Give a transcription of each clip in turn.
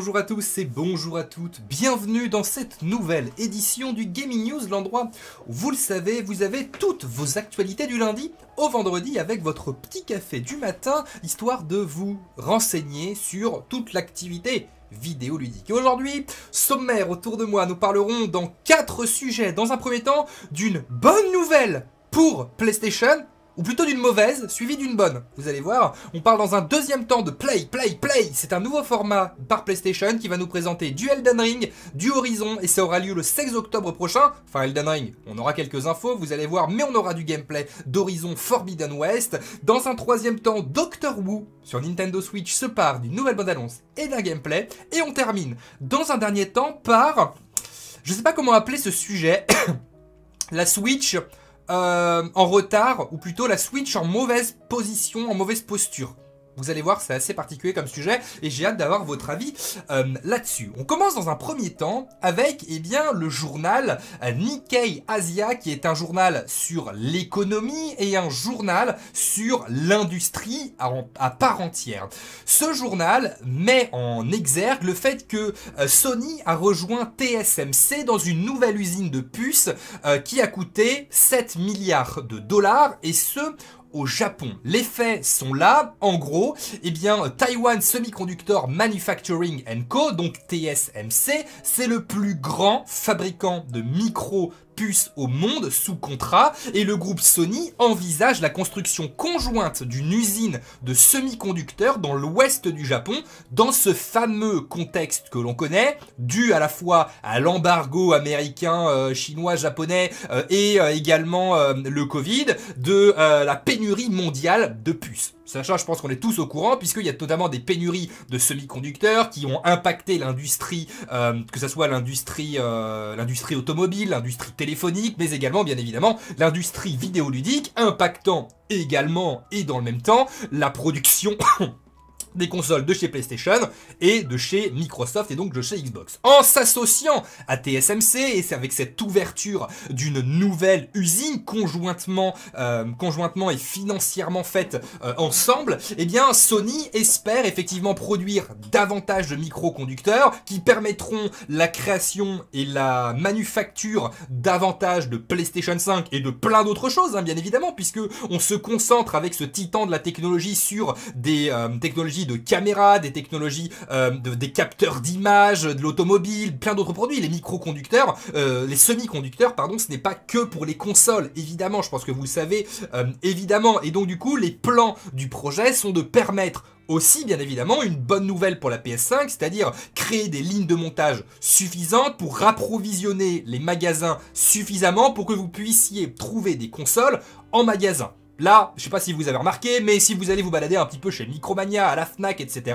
Bonjour à tous et bonjour à toutes, bienvenue dans cette nouvelle édition du Gaming News, l'endroit où vous le savez, vous avez toutes vos actualités du lundi au vendredi avec votre petit café du matin, histoire de vous renseigner sur toute l'activité vidéoludique. Et aujourd'hui, sommaire autour de moi, nous parlerons dans quatre sujets. Dans un premier temps, d'une bonne nouvelle pour PlayStation, ou plutôt d'une mauvaise, suivie d'une bonne. Vous allez voir, on parle dans un deuxième temps de Play, Play, Play. C'est un nouveau format par PlayStation qui va nous présenter du Elden Ring, du Horizon, et ça aura lieu le 6 octobre prochain. Enfin, Elden Ring, on aura quelques infos, vous allez voir, mais on aura du gameplay d'Horizon Forbidden West. Dans un troisième temps, Doctor Who sur Nintendo Switch se part d'une nouvelle bande-annonce et d'un gameplay. Et on termine dans un dernier temps par... Je sais pas comment appeler ce sujet. la Switch euh, en retard, ou plutôt la Switch en mauvaise position, en mauvaise posture. Vous allez voir, c'est assez particulier comme sujet et j'ai hâte d'avoir votre avis euh, là-dessus. On commence dans un premier temps avec eh bien, le journal euh, Nikkei Asia qui est un journal sur l'économie et un journal sur l'industrie à, part entière. Ce journal met en exergue le fait que euh, Sony a rejoint TSMC dans une nouvelle usine de puces qui a coûté 7 milliards de dollars et ce au Japon. Les faits sont là, en gros, eh bien Taiwan Semiconductor Manufacturing Co, donc TSMC, c'est le plus grand fabricant de micro au monde sous contrat et le groupe Sony envisage la construction conjointe d'une usine de semi-conducteurs dans l'ouest du Japon dans ce fameux contexte que l'on connaît, dû à la fois à l'embargo américain, euh, chinois, japonais euh, et euh, également le Covid, de la pénurie mondiale de puces. Sacha, je pense qu'on est tous au courant, puisqu'il y a notamment des pénuries de semi-conducteurs qui ont impacté l'industrie, euh, que ce soit l'industrie euh, l'industrie automobile, l'industrie téléphonique, mais également, bien évidemment, l'industrie vidéoludique, impactant également et dans le même temps la production des consoles de chez PlayStation et de chez Microsoft et donc de chez Xbox. En s'associant à TSMC et c'est avec cette ouverture d'une nouvelle usine conjointement, euh, conjointement et financièrement faite euh, ensemble, et eh bien Sony espère effectivement produire davantage de microconducteurs qui permettront la création et la manufacture davantage de PlayStation 5 et de plein d'autres choses hein, bien évidemment puisque on se concentre avec ce titan de la technologie sur des euh, technologies de caméras, des technologies euh, des capteurs d'image, de l'automobile, plein d'autres produits, les microconducteurs, conducteurs les semi-conducteurs, pardon, ce n'est pas que pour les consoles, évidemment, je pense que vous le savez, euh, évidemment. Et donc du coup, les plans du projet sont de permettre aussi, bien évidemment, une bonne nouvelle pour la PS5, c'est-à-dire créer des lignes de montage suffisantes pour rapprovisionner les magasins suffisamment pour que vous puissiez trouver des consoles en magasin. Là, je sais pas si vous avez remarqué, mais si vous allez vous balader un petit peu chez Micromania, à la Fnac, etc.,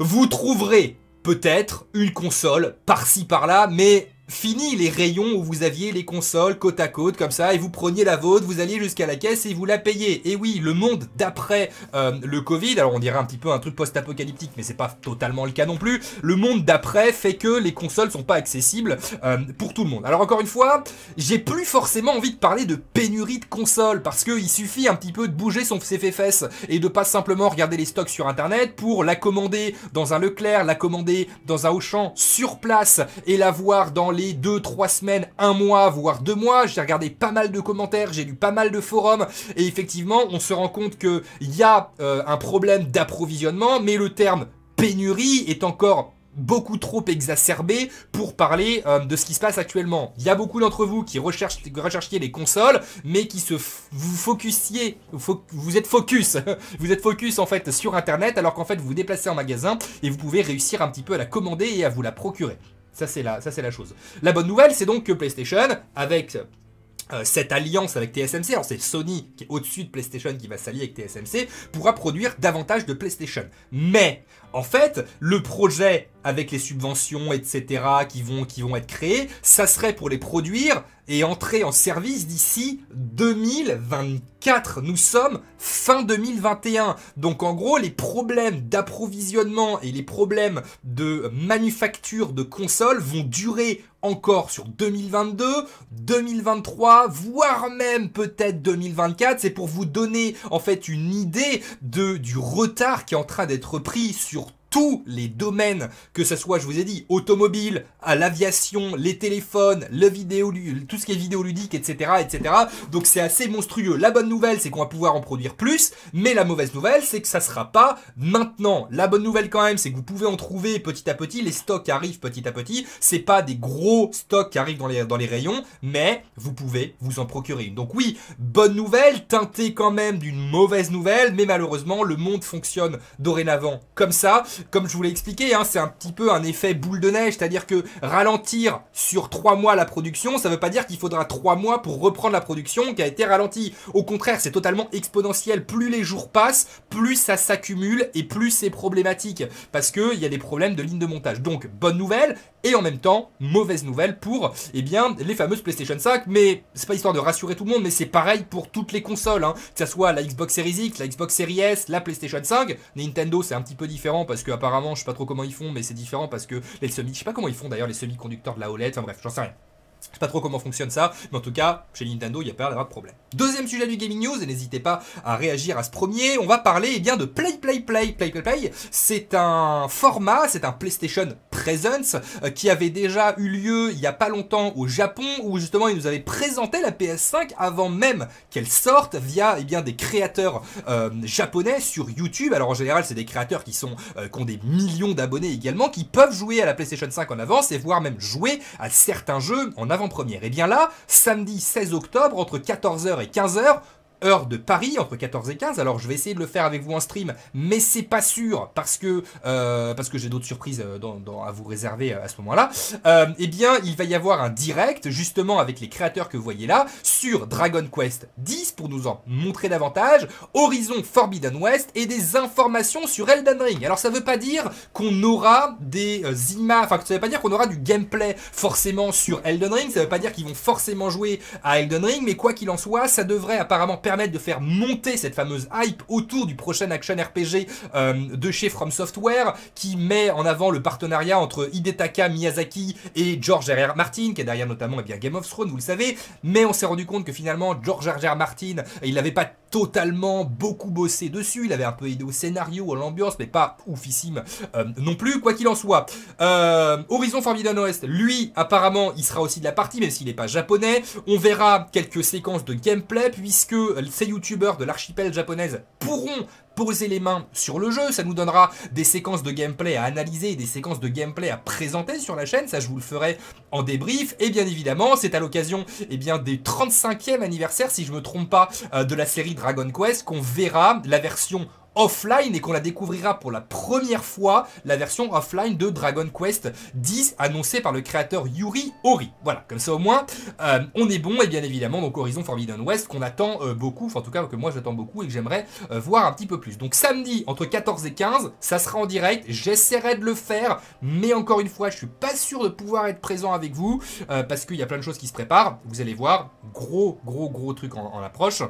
vous trouverez peut-être une console par-ci par-là, mais Fini les rayons où vous aviez les consoles côte à côte comme ça et vous preniez la vôtre, vous alliez jusqu'à la caisse et vous la payez. Et oui, le monde d'après euh, le Covid, alors on dirait un petit peu un truc post-apocalyptique mais c'est pas totalement le cas non plus, le monde d'après fait que les consoles sont pas accessibles euh, pour tout le monde. Alors encore une fois, j'ai plus forcément envie de parler de pénurie de consoles parce qu'il suffit un petit peu de bouger son fesses et de pas simplement regarder les stocks sur internet pour la commander dans un Leclerc, la commander dans un Auchan sur place et la voir dans les 2-3 semaines, 1 mois, voire 2 mois. J'ai regardé pas mal de commentaires, j'ai lu pas mal de forums et effectivement on se rend compte qu'il y a euh, un problème d'approvisionnement mais le terme pénurie est encore beaucoup trop exacerbé pour parler euh, de ce qui se passe actuellement. Il y a beaucoup d'entre vous qui recherchiez les consoles, mais qui se vous focussiez, vous êtes focus, vous êtes focus en fait sur internet, alors qu'en fait vous vous déplacez en magasin et vous pouvez réussir un petit peu à la commander et à vous la procurer. Ça c'est la, ça, la chose. La bonne nouvelle, c'est donc que PlayStation, avec euh, cette alliance avec TSMC, alors c'est Sony qui est au-dessus de PlayStation qui va s'allier avec TSMC, pourra produire davantage de PlayStation. Mais en fait, le projet avec les subventions, etc., qui vont, qui vont être créées, ça serait pour les produire et entrer en service d'ici 2024. Nous sommes fin 2021. Donc en gros, les problèmes d'approvisionnement et les problèmes de manufacture de consoles vont durer encore sur 2022, 2023, voire même peut-être 2024. C'est pour vous donner en fait une idée de, du retard qui est en train d'être pris sur tous les domaines, que ce soit, je vous ai dit, automobile, à l'aviation, les téléphones, le vidéo, tout ce qui est vidéoludique, etc., etc. Donc c'est assez monstrueux. La bonne nouvelle, c'est qu'on va pouvoir en produire plus, mais la mauvaise nouvelle, c'est que ça sera pas maintenant. La bonne nouvelle quand même, c'est que vous pouvez en trouver petit à petit, les stocks arrivent petit à petit, c'est pas des gros stocks qui arrivent dans les, dans les rayons, mais vous pouvez vous en procurer Donc oui, bonne nouvelle, teintée quand même d'une mauvaise nouvelle, mais malheureusement, le monde fonctionne dorénavant comme ça comme je vous l'ai expliqué, hein, c'est un petit peu un effet boule de neige, c'est-à-dire que ralentir sur 3 mois la production, ça ne veut pas dire qu'il faudra 3 mois pour reprendre la production qui a été ralentie. Au contraire, c'est totalement exponentiel. Plus les jours passent, plus ça s'accumule et plus c'est problématique parce qu'il y a des problèmes de ligne de montage. Donc, bonne nouvelle et en même temps, mauvaise nouvelle pour eh bien, les fameuses PlayStation 5. Mais c'est pas histoire de rassurer tout le monde, mais c'est pareil pour toutes les consoles, hein. que ce soit la Xbox Series X, la Xbox Series S, la PlayStation 5. Nintendo, c'est un petit peu différent parce que apparemment, je sais pas trop comment ils font, mais c'est différent parce que les semi, je sais pas comment ils font d'ailleurs les semi-conducteurs de la OLED, enfin bref, j'en sais rien. Je sais pas trop comment fonctionne ça, mais en tout cas, chez Nintendo, il n'y a pas d'avoir de problème. Deuxième sujet du Gaming News, et n'hésitez pas à réagir à ce premier, on va parler eh bien de Play Play Play. Play Play Play, c'est un format, c'est un PlayStation Presence euh, qui avait déjà eu lieu il n'y a pas longtemps au Japon où justement ils nous avaient présenté la PS5 avant même qu'elle sorte via eh bien, des créateurs euh, japonais sur YouTube. Alors en général c'est des créateurs qui, sont, euh, qui ont des millions d'abonnés également qui peuvent jouer à la PlayStation 5 en avance et voire même jouer à certains jeux en avant-première. Et bien là, samedi 16 octobre entre 14h et 15h, heure de Paris, entre 14 et 15. Alors je vais essayer de le faire avec vous en stream, mais c'est pas sûr parce que, euh, parce que j'ai d'autres surprises euh, dans, à vous réserver euh, à ce moment-là. Euh, eh bien, il va y avoir un direct justement avec les créateurs que vous voyez là sur Dragon Quest 10 pour nous en montrer davantage, Horizon Forbidden West et des informations sur Elden Ring. Alors ça veut pas dire qu'on aura des images, enfin ça veut pas dire qu'on aura du gameplay forcément sur Elden Ring, ça veut pas dire qu'ils vont forcément jouer à Elden Ring, mais quoi qu'il en soit, ça devrait apparemment de faire monter cette fameuse hype autour du prochain action RPG euh, de chez From Software, qui met en avant le partenariat entre Hidetaka Miyazaki et George R.R. Martin, qui est derrière notamment eh bien, Game of Thrones, vous le savez, mais on s'est rendu compte que finalement George R.R. Martin, il n'avait pas totalement beaucoup bossé dessus, il avait un peu aidé au scénario, à l'ambiance, mais pas oufissime euh, non plus, quoi qu'il en soit. Euh, Horizon Forbidden West, lui, apparemment, il sera aussi de la partie, même s'il n'est pas japonais. On verra quelques séquences de gameplay, puisque ces youtubeurs de l'archipel japonaise pourront poser les mains sur le jeu, ça nous donnera des séquences de gameplay à analyser et des séquences de gameplay à présenter sur la chaîne, ça je vous le ferai en débrief, et bien évidemment c'est à l'occasion eh bien, des 35e anniversaire si je me trompe pas, euh, de la série Dragon Quest qu'on verra la version offline et qu'on la découvrira pour la première fois, la version offline de Dragon Quest 10 annoncée par le créateur Yuri Ori. Voilà, comme ça au moins, euh, on est bon et bien évidemment, donc Horizon Forbidden West qu'on attend euh, beaucoup, enfin en tout cas que moi j'attends beaucoup et que j'aimerais euh, voir un petit peu plus. Donc samedi, entre 14 et 15, ça sera en direct, j'essaierai de le faire, mais encore une fois, je suis pas sûr de pouvoir être présent avec vous parce qu'il y a plein de choses qui se préparent, vous allez voir, gros gros gros truc en, en approche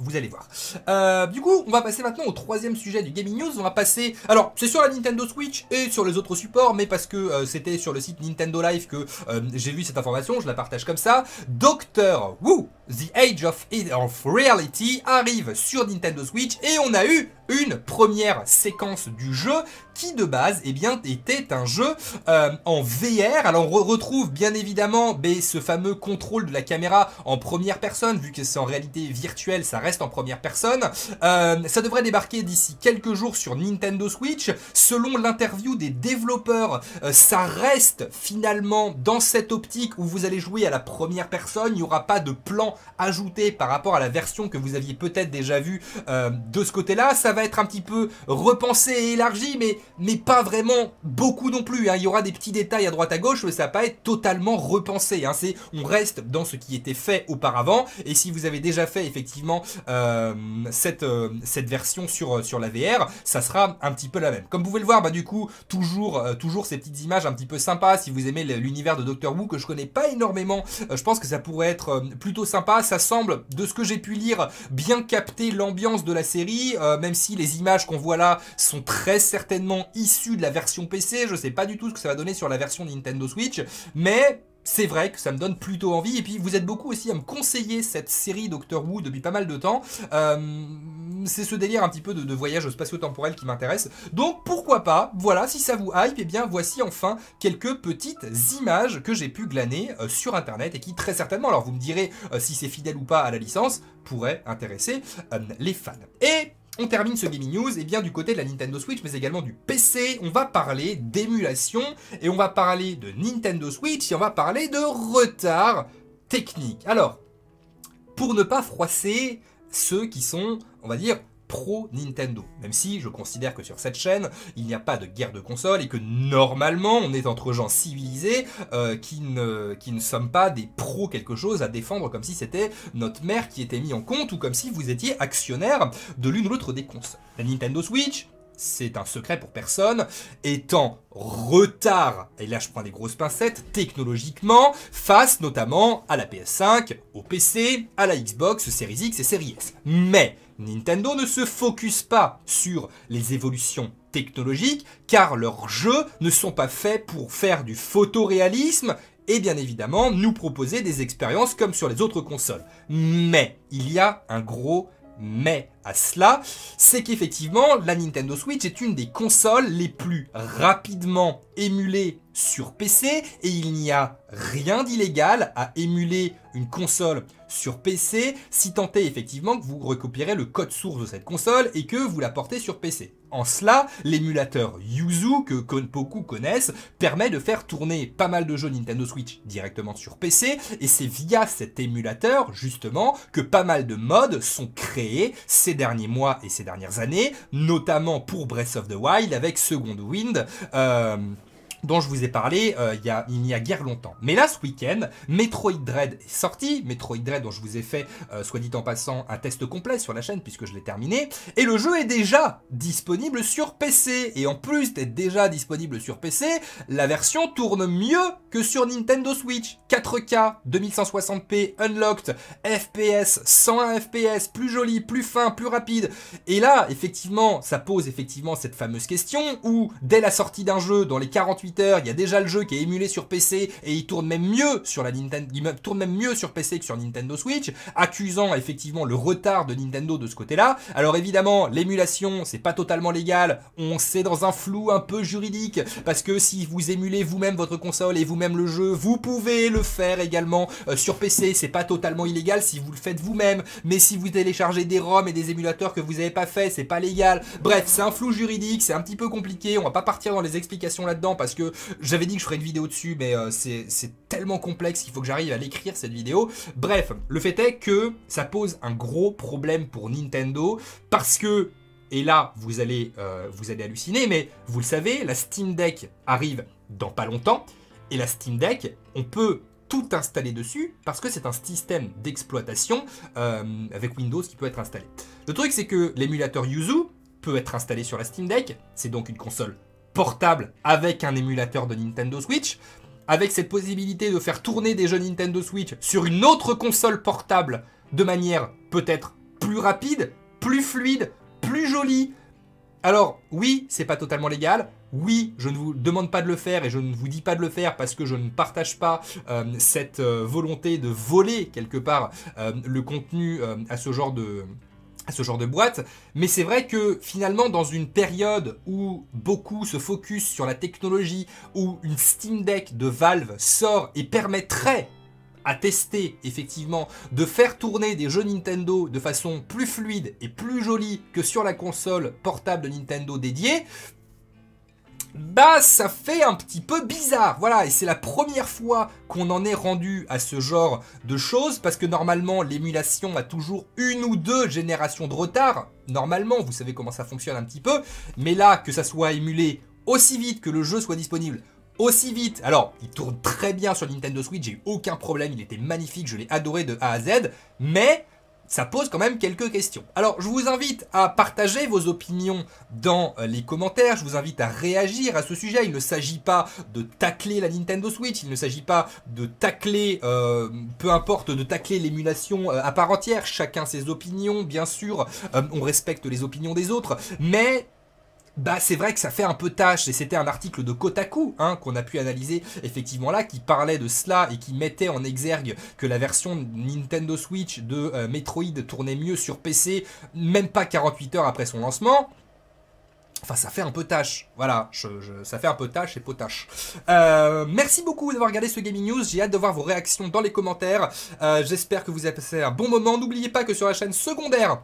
vous allez voir. Euh, du coup, on va passer maintenant au troisième sujet du Gaming News. On va passer... Alors, c'est sur la Nintendo Switch et sur les autres supports, mais parce que euh, c'était sur le site Nintendo Live que euh, j'ai vu cette information, je la partage comme ça. Docteur Woo The Age e- of, Reality arrive sur Nintendo Switch et on a eu une première séquence du jeu qui de base eh bien, était un jeu euh, en VR. Alors on retrouve bien évidemment ce fameux contrôle de la caméra en première personne, vu que c'est en réalité virtuel, ça reste en première personne. Euh, ça devrait débarquer d'ici quelques jours sur Nintendo Switch. Selon l'interview des développeurs, euh, ça reste finalement dans cette optique où vous allez jouer à la première personne, il n'y aura pas de plan ajouté par rapport à la version que vous aviez peut-être déjà vue euh, de ce côté-là. Ça va être un petit peu repensé et élargi, mais, mais pas vraiment beaucoup non plus. Hein. Il y aura des petits détails à droite à gauche, mais ça va pas être totalement repensé. Hein. on reste dans ce qui était fait auparavant, et si vous avez déjà fait effectivement euh, cette, euh, cette version sur, sur la VR, ça sera un petit peu la même. Comme vous pouvez le voir, bah, du coup, toujours, toujours ces petites images un petit peu sympas. Si vous aimez l'univers de Doctor Who, que je connais pas énormément, je pense que ça pourrait être plutôt sympa ça semble, de ce que j'ai pu lire, bien capter l'ambiance de la série, euh, même si les images qu'on voit là sont très certainement issues de la version PC. Je sais pas du tout ce que ça va donner sur la version Nintendo Switch, mais c'est vrai que ça me donne plutôt envie. Et puis vous êtes beaucoup aussi à me conseiller cette série Doctor Who depuis pas mal de temps. Euh, c'est ce délire un petit peu de, voyage spatio-temporel qui m'intéresse. Donc pourquoi pas Voilà, si ça vous hype, et eh bien voici enfin quelques petites images que j'ai pu glaner euh, sur internet et qui très certainement, alors vous me direz euh, si c'est fidèle ou pas à la licence, pourraient intéresser les fans. Et on termine ce Gaming News et eh bien du côté de la Nintendo Switch mais également du PC. On va parler d'émulation et on va parler de Nintendo Switch et on va parler de retard technique. Alors, pour ne pas froisser ceux qui sont, on va dire, pro-Nintendo. Même si je considère que sur cette chaîne, il n'y a pas de guerre de consoles et que normalement, on est entre gens civilisés euh, qui, ne, qui ne sommes pas des pros quelque chose à défendre comme si c'était notre mère qui était mise en compte ou comme si vous étiez actionnaire de l'une ou l'autre des consoles. La Nintendo Switch, c'est un secret pour personne, est en retard, et là je prends des grosses pincettes, technologiquement, face notamment à la PS5, au PC, à la Xbox Series X et Series S. Mais Nintendo ne se focus pas sur les évolutions technologiques car leurs jeux ne sont pas faits pour faire du photoréalisme et bien évidemment nous proposer des expériences comme sur les autres consoles. Mais il y a un gros mais à cela, c'est qu'effectivement la Nintendo Switch est une des consoles les plus rapidement émulées sur PC et il n'y a rien d'illégal à émuler une console sur PC si tant est effectivement que vous recopierez le code source de cette console et que vous la portez sur PC. En cela, l'émulateur Yuzu que beaucoup connaissent permet de faire tourner pas mal de jeux Nintendo Switch directement sur PC et c'est via cet émulateur justement que pas mal de modes sont créés ces derniers mois et ces dernières années, notamment pour Breath of the Wild avec Second Wind. Euh, dont je vous ai parlé euh, il, y a, il n'y a guère longtemps. Mais là, ce week-end, Metroid Dread est sorti, Metroid Dread dont je vous ai fait, euh, soit dit en passant, un test complet sur la chaîne puisque je l'ai terminé, et le jeu est déjà disponible sur PC, et en plus d'être déjà disponible sur PC, la version tourne mieux que sur Nintendo Switch. 4K, 2160p, unlocked, FPS, 101 FPS, plus joli, plus fin, plus rapide. Et là, effectivement, ça pose effectivement cette fameuse question où, dès la sortie d'un jeu, dans les 48 il y a déjà le jeu qui est émulé sur PC et il tourne même mieux sur la Nintendo, il tourne même mieux sur PC que sur Nintendo Switch, accusant effectivement le retard de Nintendo de ce côté-là. Alors évidemment, l'émulation, c'est pas totalement légal, on sait dans un flou un peu juridique, parce que si vous émulez vous-même votre console et vous-même le jeu, vous pouvez le faire également euh, sur PC, c'est pas totalement illégal si vous le faites vous-même, mais si vous téléchargez des ROM et des émulateurs que vous n'avez pas fait, c'est pas légal. Bref, c'est un flou juridique, c'est un petit peu compliqué, on va pas partir dans les explications là-dedans parce que j'avais dit que je ferais une vidéo dessus, mais euh, c'est tellement complexe qu'il faut que j'arrive à l'écrire cette vidéo. Bref, le fait est que ça pose un gros problème pour Nintendo parce que et là, vous allez, euh, vous allez halluciner, mais vous le savez, la Steam Deck arrive dans pas longtemps. Et la Steam Deck, on peut tout installer dessus parce que c'est un système d'exploitation euh, avec Windows qui peut être installé. Le truc, c'est que l'émulateur Yuzu peut être installé sur la Steam Deck. C'est donc une console portable avec un émulateur de Nintendo Switch, avec cette possibilité de faire tourner des jeux Nintendo Switch sur une autre console portable de manière peut-être plus rapide, plus fluide, plus jolie. Alors oui, c'est pas totalement légal. Oui, je ne vous demande pas de le faire et je ne vous dis pas de le faire parce que je ne partage pas euh, cette euh, volonté de voler quelque part euh, le contenu à ce genre de, ce genre de boîte. Mais c'est vrai que finalement, dans une période où beaucoup se focus sur la technologie, où une Steam Deck de Valve sort et permettrait à tester effectivement de faire tourner des jeux Nintendo de façon plus fluide et plus jolie que sur la console portable de Nintendo dédiée, bah ça fait un petit peu bizarre. Voilà, et c'est la première fois qu'on en est rendu à ce genre de choses, parce que normalement l'émulation a toujours une ou deux générations de retard. Normalement, vous savez comment ça fonctionne un petit peu, mais là, que ça soit émulé aussi vite, que le jeu soit disponible aussi vite. Alors, il tourne très bien sur Nintendo Switch, j'ai eu aucun problème, il était magnifique, je l'ai adoré de A à Z, mais ça pose quand même quelques questions. Alors, je vous invite à partager vos opinions dans euh, les commentaires, je vous invite à réagir à ce sujet. Il ne s'agit pas de tacler la Nintendo Switch, il ne s'agit pas de tacler, euh, peu importe, de tacler l'émulation euh, à part entière. Chacun ses opinions, bien sûr, on respecte les opinions des autres, mais bah c'est vrai que ça fait un peu tâche, et c'était un article de Kotaku hein, qu'on a pu analyser effectivement là, qui parlait de cela et qui mettait en exergue que la version Nintendo Switch de euh, Metroid tournait mieux sur PC, même pas 48 heures après son lancement. Enfin, ça fait un peu tâche. Voilà, ça fait un peu tâche et potache. Euh, merci beaucoup d'avoir regardé ce Gaming News. J'ai hâte de voir vos réactions dans les commentaires. Euh, j'espère que vous avez passé un bon moment. N'oubliez pas que sur la chaîne secondaire,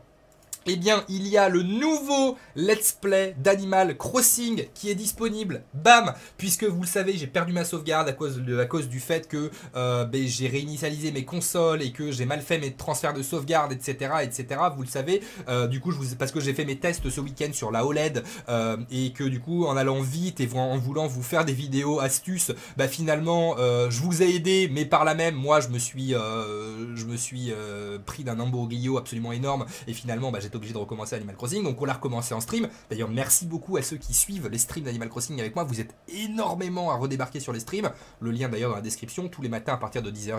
eh bien, il y a le nouveau Let's Play d'Animal Crossing qui est disponible. Bam Puisque vous le savez, j'ai perdu ma sauvegarde à cause, de, cause du fait que euh, ben, j'ai réinitialisé mes consoles et que j'ai mal fait mes transferts de sauvegarde, etc. etc. Vous le savez, euh, du coup, je vous, parce que j'ai fait mes tests ce week-end sur la OLED euh, et que du coup, en allant vite et en voulant vous faire des vidéos astuces, bah, finalement, je vous ai aidé, mais par là même, moi, je me suis, je me suis pris d'un imbroglio absolument énorme et finalement, bah, j'ai obligé de recommencer Animal Crossing, donc on l'a recommencé en stream. D'ailleurs, merci beaucoup à ceux qui suivent les streams d'Animal Crossing avec moi, vous êtes énormément à redébarquer sur les streams. Le lien d'ailleurs dans la description, tous les matins à partir de 10h,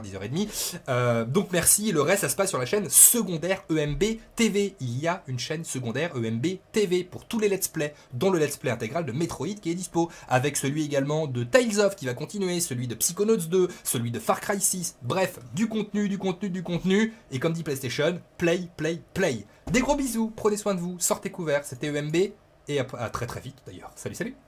euh, 10h30. donc merci, le reste ça se passe sur la chaîne secondaire EMB TV. Il y a une chaîne secondaire EMB TV pour tous les let's play, dont le let's play intégral de Metroid qui est dispo, avec celui également de Tales of qui va continuer, celui de Psychonauts 2, celui de Far Cry 6, bref, du contenu, du contenu, du contenu, et comme dit PlayStation, play, play, play. Des gros bisous, prenez soin de vous, sortez couverts, c'était EMB, et à, à très très vite d'ailleurs. Salut, salut